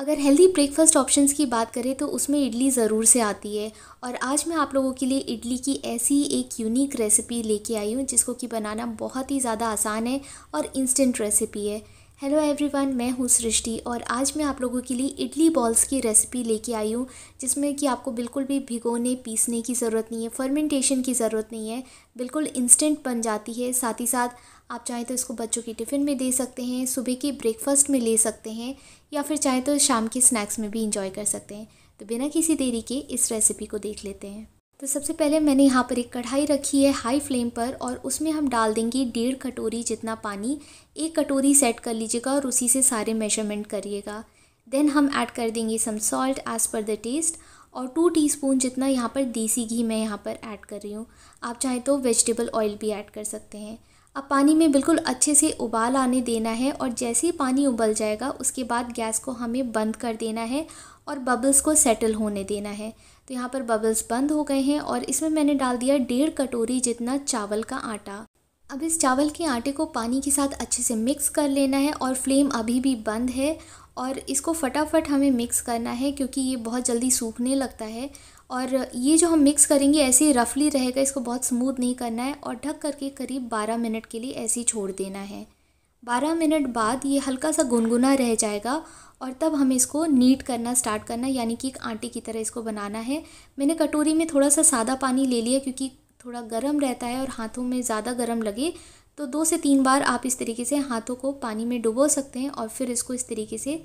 अगर healthy breakfast options की बात करें तो उसमें इडली ज़रूर से आती है और आज मैं आप लोगों के लिए इडली की ऐसी एक यूनिक रेसिपी लेके आई हूँ जिसको कि बनाना बहुत ही ज़्यादा आसान है और इंस्टेंट रेसिपी है हेलो एवरीवन मैं हूँ सृष्टि और आज मैं आप लोगों के लिए इडली बॉल्स की रेसिपी लेके आई हूँ जिसमें कि आपको बिल्कुल भी भिगोने पीसने की ज़रूरत नहीं है फर्मेंटेशन की ज़रूरत नहीं है बिल्कुल इंस्टेंट बन जाती है साथ ही साथ आप चाहें तो इसको बच्चों के टिफ़िन में दे सकते हैं सुबह के ब्रेकफास्ट में ले सकते हैं या फिर चाहें तो शाम के स्नैक्स में भी इंजॉय कर सकते हैं तो बिना किसी देरी के इस रेसिपी को देख लेते हैं तो सबसे पहले मैंने यहाँ पर एक कढ़ाई रखी है हाई फ्लेम पर और उसमें हम डाल देंगे डेढ़ कटोरी जितना पानी एक कटोरी सेट कर लीजिएगा और उसी से सारे मेजरमेंट करिएगा देन हम ऐड कर देंगे some salt as per the taste और टू टीस्पून जितना यहाँ पर देसी घी मैं यहाँ पर ऐड कर रही हूँ आप चाहें तो वेजिटेबल ऑयल भी ऐड कर सकते हैं अब पानी में बिल्कुल अच्छे से उबाल आने देना है और जैसे ही पानी उबल जाएगा उसके बाद गैस को हमें बंद कर देना है और बबल्स को सेटल होने देना है तो यहाँ पर बबल्स बंद हो गए हैं और इसमें मैंने डाल दिया डेढ़ कटोरी जितना चावल का आटा अब इस चावल के आटे को पानी के साथ अच्छे से मिक्स कर लेना है और फ्लेम अभी भी बंद है और इसको फटाफट हमें मिक्स करना है क्योंकि ये बहुत जल्दी सूखने लगता है और ये जो हम मिक्स करेंगे ऐसे ही रफली रहेगा इसको बहुत स्मूथ नहीं करना है और ढक करके करीब 12 मिनट के लिए ऐसे ही छोड़ देना है बारह मिनट बाद ये हल्का सा गुनगुना रह जाएगा और तब हमें इसको नीट करना स्टार्ट करना यानी कि एक आटे की तरह इसको बनाना है मैंने कटोरी में थोड़ा सा सादा पानी ले लिया क्योंकि थोड़ा गर्म रहता है और हाथों में ज़्यादा गर्म लगे तो दो से तीन बार आप इस तरीके से हाथों को पानी में डुबो सकते हैं और फिर इसको इस तरीके से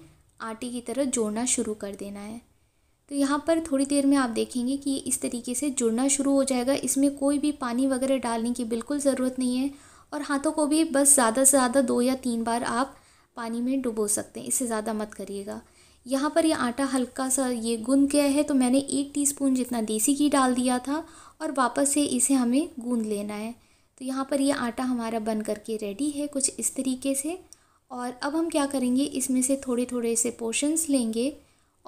आटे की तरह जोड़ना शुरू कर देना है तो यहाँ पर थोड़ी देर में आप देखेंगे कि इस तरीके से जुड़ना शुरू हो जाएगा इसमें कोई भी पानी वगैरह डालने की बिल्कुल ज़रूरत नहीं है और हाथों को भी बस ज़्यादा से ज़्यादा दो या तीन बार आप पानी में डुबो सकते हैं इससे ज़्यादा मत करिएगा यहाँ पर ये आटा हल्का सा ये गूंद गया है तो मैंने एक टीस्पून जितना देसी घी डाल दिया था और वापस से इसे हमें गूंद लेना है तो यहाँ पर ये आटा हमारा बन करके रेडी है कुछ इस तरीके से और अब हम क्या करेंगे इसमें से थोड़े थोड़े से पोर्शंस लेंगे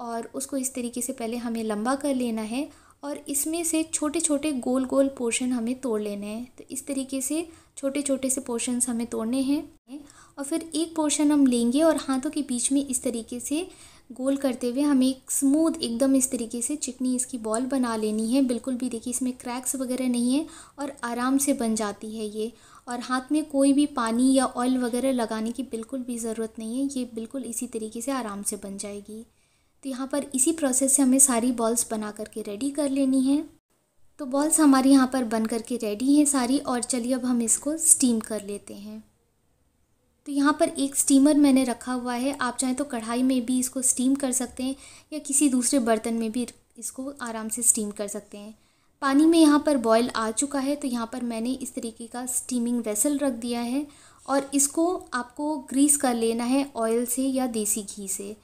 और उसको इस तरीके से पहले हमें लंबा कर लेना है और इसमें से छोटे छोटे गोल गोल पोर्शन हमें तोड़ लेने हैं तो इस तरीके से छोटे छोटे से पोर्शंस हमें तोड़ने हैं और फिर एक पोर्शन हम लेंगे और हाथों के बीच में इस तरीके से गोल करते हुए हमें एक स्मूथ एकदम इस तरीके से चिकनी इसकी बॉल बना लेनी है बिल्कुल भी देखिए इसमें क्रैक्स वगैरह नहीं है और आराम से बन जाती है ये और हाथ में कोई भी पानी या ऑयल वगैरह लगाने की बिल्कुल भी ज़रूरत नहीं है ये बिल्कुल इसी तरीके से आराम से बन जाएगी तो यहाँ पर इसी प्रोसेस से हमें सारी बॉल्स बना करके रेडी कर लेनी है तो बॉल्स हमारे यहाँ पर बन करके रेडी हैं सारी और चलिए अब हम इसको स्टीम कर लेते हैं तो यहाँ पर एक स्टीमर मैंने रखा हुआ है आप चाहें तो कढ़ाई में भी इसको स्टीम कर सकते हैं या किसी दूसरे बर्तन में भी इसको आराम से स्टीम कर सकते हैं पानी में यहाँ पर बॉयल आ चुका है तो यहाँ पर मैंने इस तरीके का स्टीमिंग वेसल रख दिया है और इसको आपको ग्रीस कर लेना है ऑयल से या देसी घी से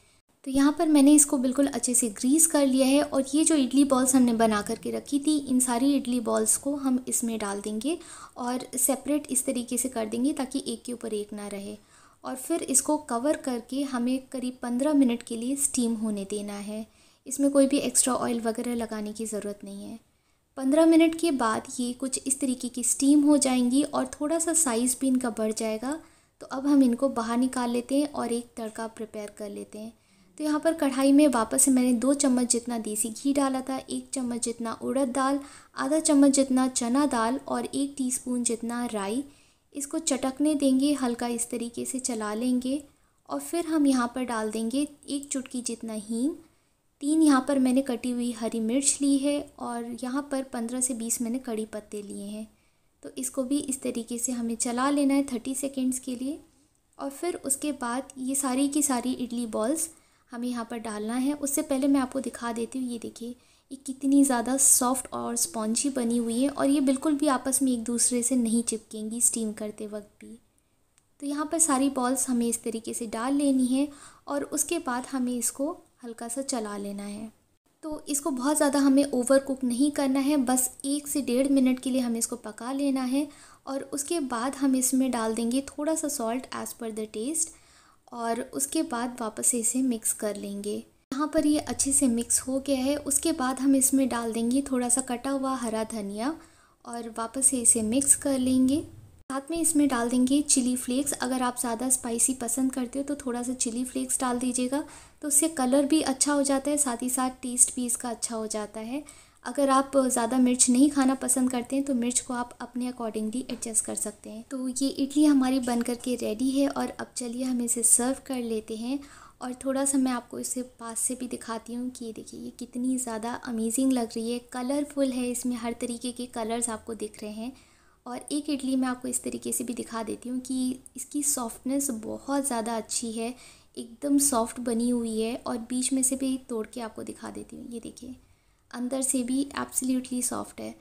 तो यहाँ पर मैंने इसको बिल्कुल अच्छे से ग्रीस कर लिया है और ये जो इडली बॉल्स हमने बना करके रखी थी इन सारी इडली बॉल्स को हम इसमें डाल देंगे और सेपरेट इस तरीके से कर देंगे ताकि एक के ऊपर एक ना रहे और फिर इसको कवर करके हमें करीब पंद्रह मिनट के लिए स्टीम होने देना है इसमें कोई भी एक्स्ट्रा ऑयल वगैरह लगाने की ज़रूरत नहीं है पंद्रह मिनट के बाद ये कुछ इस तरीके की स्टीम हो जाएंगी और थोड़ा सा साइज़ भी इनका बढ़ जाएगा तो अब हम इनको बाहर निकाल लेते हैं और एक तड़का प्रिपेयर कर लेते हैं तो यहाँ पर कढ़ाई में वापस से मैंने दो चम्मच जितना देसी घी डाला था एक चम्मच जितना उड़द दाल आधा चम्मच जितना चना दाल और एक टीस्पून जितना राई इसको चटकने देंगे हल्का इस तरीके से चला लेंगे और फिर हम यहाँ पर डाल देंगे एक चुटकी जितना हींग तीन यहाँ पर मैंने कटी हुई हरी मिर्च ली है और यहाँ पर पंद्रह से बीस मैंने कड़ी पत्ते लिए हैं तो इसको भी इस तरीके से हमें चला लेना है थर्टी सेकेंड्स के लिए और फिर उसके बाद ये सारी की सारी इडली बॉल्स हमें यहाँ पर डालना है उससे पहले मैं आपको दिखा देती हूँ ये देखिए ये कितनी ज़्यादा सॉफ्ट और स्पॉन्जी बनी हुई है और ये बिल्कुल भी आपस में एक दूसरे से नहीं चिपकेंगी स्टीम करते वक्त भी तो यहाँ पर सारी बॉल्स हमें इस तरीके से डाल लेनी है और उसके बाद हमें इसको हल्का सा चला लेना है तो इसको बहुत ज़्यादा हमें ओवर कुक नहीं करना है बस एक से डेढ़ मिनट के लिए हमें इसको पका लेना है और उसके बाद हम इसमें डाल देंगे थोड़ा सा salt as per the taste और उसके बाद वापस इसे मिक्स कर लेंगे यहाँ पर ये अच्छे से मिक्स हो गया है उसके बाद हम इसमें डाल देंगे थोड़ा सा कटा हुआ हरा धनिया और वापस से इसे मिक्स कर लेंगे साथ में इसमें डाल देंगे चिली फ्लेक्स अगर आप ज़्यादा स्पाइसी पसंद करते हो तो थोड़ा सा चिली फ्लेक्स डाल दीजिएगा तो उससे कलर भी अच्छा हो जाता है साथ ही साथ टेस्ट भी इसका अच्छा हो जाता है अगर आप ज़्यादा मिर्च नहीं खाना पसंद करते हैं तो मिर्च को आप अपने अकॉर्डिंगली एडजस्ट कर सकते हैं तो ये इडली हमारी बन कर के रेडी है और अब चलिए हम इसे सर्व कर लेते हैं और थोड़ा सा मैं आपको इसे पास से भी दिखाती हूँ कि ये देखिए ये कितनी ज़्यादा अमेजिंग लग रही है कलरफुल है इसमें हर तरीके के कलर्स आपको दिख रहे हैं और एक इडली मैं आपको इस तरीके से भी दिखा देती हूँ कि इसकी सॉफ्टनेस बहुत ज़्यादा अच्छी है एकदम सॉफ्ट बनी हुई है और बीच में से भी तोड़ के आपको दिखा देती हूँ ये देखिए अंदर से भी एब्सोल्युटली सॉफ्ट है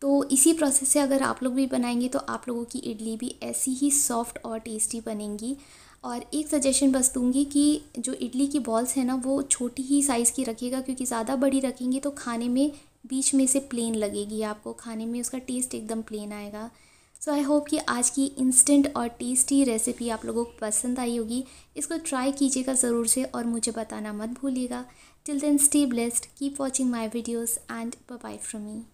तो इसी प्रोसेस से अगर आप लोग भी बनाएंगे तो आप लोगों की इडली भी ऐसी ही सॉफ्ट और टेस्टी बनेंगी और एक सजेशन बस दूंगी कि जो इडली की बॉल्स हैं ना वो छोटी ही साइज़ की रखिएगा क्योंकि ज़्यादा बड़ी रखेंगे तो खाने में बीच में से प्लेन लगेगी आपको खाने में उसका टेस्ट एकदम प्लेन आएगा सो आई होप कि आज की इंस्टेंट और टेस्टी रेसिपी आप लोगों को पसंद आई होगी इसको ट्राई कीजिएगा ज़रूर से और मुझे बताना मत भूलिएगा Till then, stay blessed, keep watching my videos, and bye bye from me.